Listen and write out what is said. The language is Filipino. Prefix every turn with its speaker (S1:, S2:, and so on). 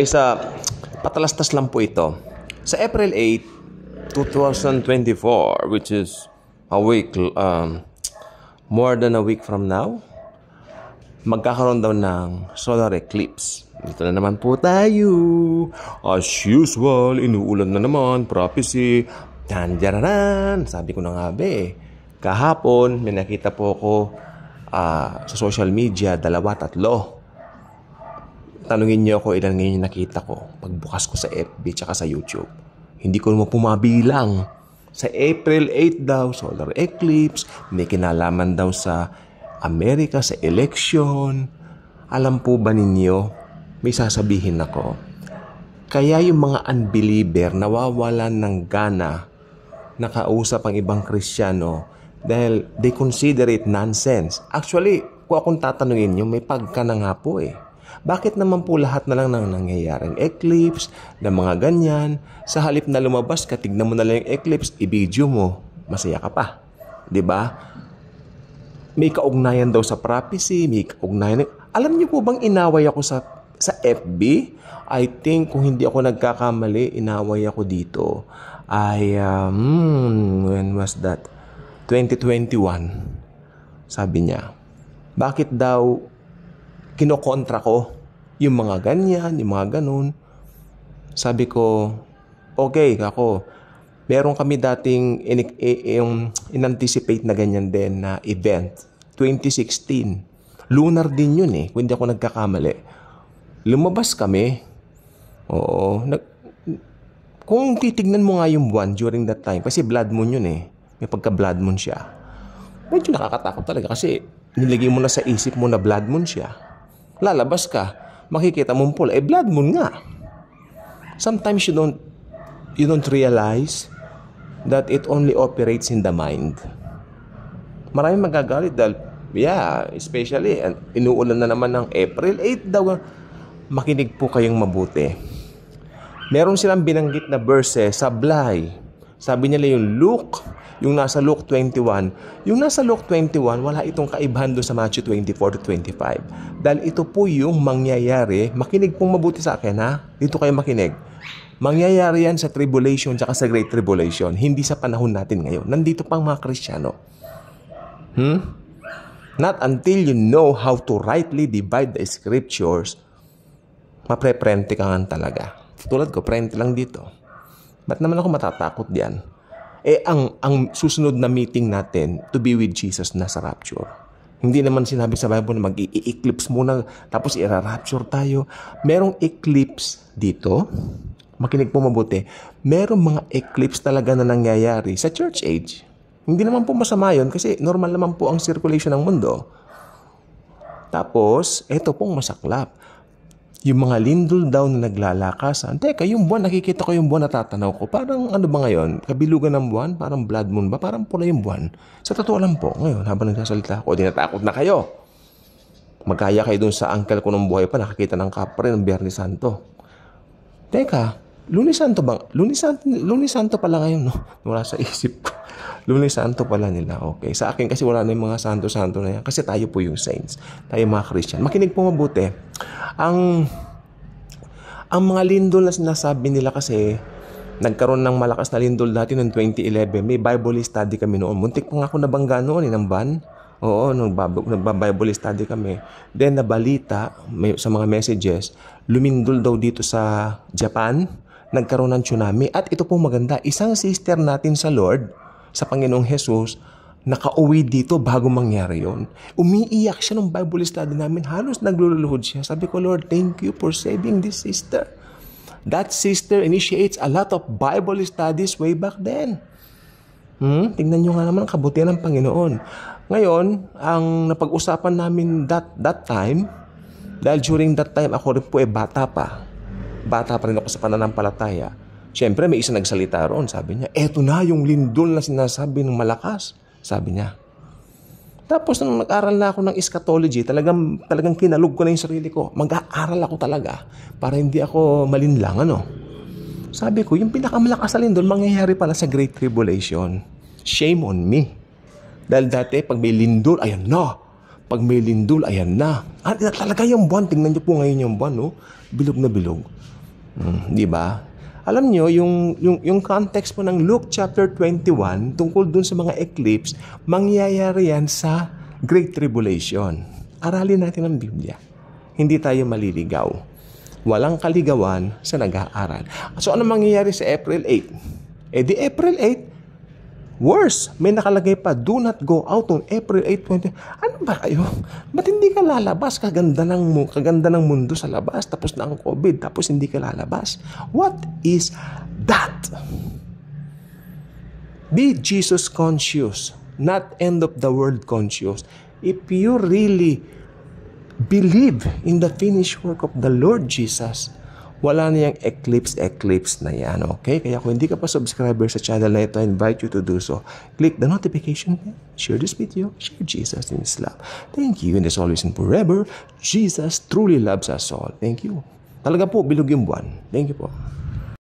S1: isa eh, patalastas lang po ito. Sa April 8, 2024, which is a week, um, more than a week from now, magkakaroon daw ng solar eclipse. Dito na naman po tayo. As usual, inuulan na naman, prophecy, tanjararan. Sabi ko na nga be, kahapon may nakita po ako uh, sa social media, dalawa, tatlo Tanungin niyo ako ilan ngayon yung nakita ko pagbukas ko sa FB tsaka sa YouTube. Hindi ko naman pumabilang. Sa April 8 daw, solar eclipse, may kinalaman daw sa Amerika, sa election. Alam po ba ninyo, may sasabihin ako. Kaya yung mga unbeliever nawawalan ng gana nakausap ang ibang Kristiyano dahil they consider it nonsense. Actually, kung akong tatanungin nyo, may pagka na nga po eh. Bakit naman po lahat na lang ng nangyayaring eclipse, ng mga ganyan, sa halip na lumabas ka, tignan mo na lang yung eclipse, i-video mo, masaya ka pa. ba? Diba? May kaugnayan daw sa prophecy, may kaugnayan. Alam niyo po bang inaway ako sa sa FB, I think kung hindi ako nagkakamali, inaway ako dito. Ay, um, when was that? 2021. Sabi niya, bakit daw kinokontra ko yung mga ganyan, yung mga ganun. Sabi ko, okay, ako, meron kami dating in, yung in-anticipate na ganyan din na event. 2016. Lunar din yun eh, kung hindi ako nagkakamali. Lumabas kami. Oo. Nag, kung titignan mo nga yung buwan during that time, kasi blood moon yun eh. May pagka-blood moon siya. Medyo nakakatakot talaga kasi nilagay mo na sa isip mo na blood moon siya Lalabas ka, makikita mong pula. Eh, blood moon nga. Sometimes you don't, you don't realize that it only operates in the mind. Marami magagalit dahil, yeah, especially, inuulan na naman ng April 8 daw. Makinig po kayong mabuti. Meron silang binanggit na verse eh, sa Blay. Sabi nila yung Luke yung nasa Luke 21, yung nasa Luke 21, wala itong kaibahan doon sa Matthew 24 to 25. Dahil ito po yung mangyayari, makinig pong mabuti sa akin ha, dito kayo makinig. Mangyayari yan sa tribulation tsaka sa great tribulation, hindi sa panahon natin ngayon. Nandito pang mga Kristiyano. Hmm? Not until you know how to rightly divide the scriptures, mapreprente ka nga talaga. Tulad ko, prente lang dito. Ba't naman ako matatakot diyan? eh ang, ang susunod na meeting natin to be with Jesus na sa rapture. Hindi naman sinabi sa Bible na mag-i-eclipse muna tapos i-rapture tayo. Merong eclipse dito. Makinig po mabuti. Merong mga eclipse talaga na nangyayari sa church age. Hindi naman po masama yun kasi normal naman po ang circulation ng mundo. Tapos, ito pong masaklap yung mga lindol daw na naglalakasan. Teka, yung buwan, nakikita ko yung buwan, natatanaw ko. Parang ano ba ngayon? Kabilugan ng buwan? Parang blood moon ba? Parang pula yung buwan? Sa totoo lang po, ngayon, habang nagsasalita ako, dinatakot na kayo. Magkaya kayo dun sa uncle ko ng buhay pa, nakakita ng kapre ng Biyernes Santo. Teka, Luni Santo bang? Luni Santo, Luni Santo pala ngayon, no? Wala sa isip ko. Lunes Santo pala nila. Okay. Sa akin kasi wala na yung mga santo-santo na yan. Kasi tayo po yung saints. Tayo mga Christian. Makinig po mabuti. Ang ang mga lindol na sinasabi nila kasi nagkaroon ng malakas na lindol dati noong 2011. May Bible study kami noon. Muntik pa nga ako nabangga noon eh, ng ban. Oo, nagba-Bible study kami. Then nabalita may, sa mga messages, lumindol daw dito sa Japan, nagkaroon ng tsunami. At ito po maganda, isang sister natin sa Lord, sa Panginoong Jesus, nakauwi dito bago mangyari yon. Umiiyak siya nung Bible study namin. Halos nagluluhod siya. Sabi ko, Lord, thank you for saving this sister. That sister initiates a lot of Bible studies way back then. Hmm? Tingnan nyo nga naman ang kabutihan ng Panginoon. Ngayon, ang napag-usapan namin that, that time, dahil during that time, ako rin po ay bata pa. Bata pa rin ako sa pananampalataya Siyempre, may isang nagsalita roon. Sabi niya, eto na yung lindol na sinasabi ng malakas. Sabi niya. Tapos nung nag-aral na ako ng eschatology, talagang, talagang kinalog ko na yung sarili ko. Mag-aaral ako talaga para hindi ako malinlang. Ano? Sabi ko, yung pinakamalakas na lindol, mangyayari pala sa Great Tribulation. Shame on me. Dahil dati, pag may lindol, ayan na. Pag may lindol, ayan na. At talaga yung buwan, tingnan niyo po ngayon yung buwan, no? Bilog na bilog. Hmm, di ba? Alam nyo, yung, yung, yung context po ng Luke chapter 21 tungkol dun sa mga eclipse, mangyayari yan sa Great Tribulation. Aralin natin ang Biblia. Hindi tayo maliligaw. Walang kaligawan sa nag-aaral. So ano mangyayari sa April 8? Eh di April 8, Worse, may nakalagay pa, do not go out on April 8, 20. Ano ba kayo? Ba't hindi ka lalabas? Kaganda ng, mo, kaganda ng mundo sa labas, tapos na ang COVID, tapos hindi ka lalabas. What is that? Be Jesus conscious, not end of the world conscious. If you really believe in the finished work of the Lord Jesus, wala na yung eclipse-eclipse na yan, okay? Kaya kung hindi ka pa subscriber sa channel na ito, I invite you to do so. Click the notification bell, share this video, share Jesus in His love. Thank you, and as always and forever, Jesus truly loves us all. Thank you. Talaga po, bilog yung buwan. Thank you po.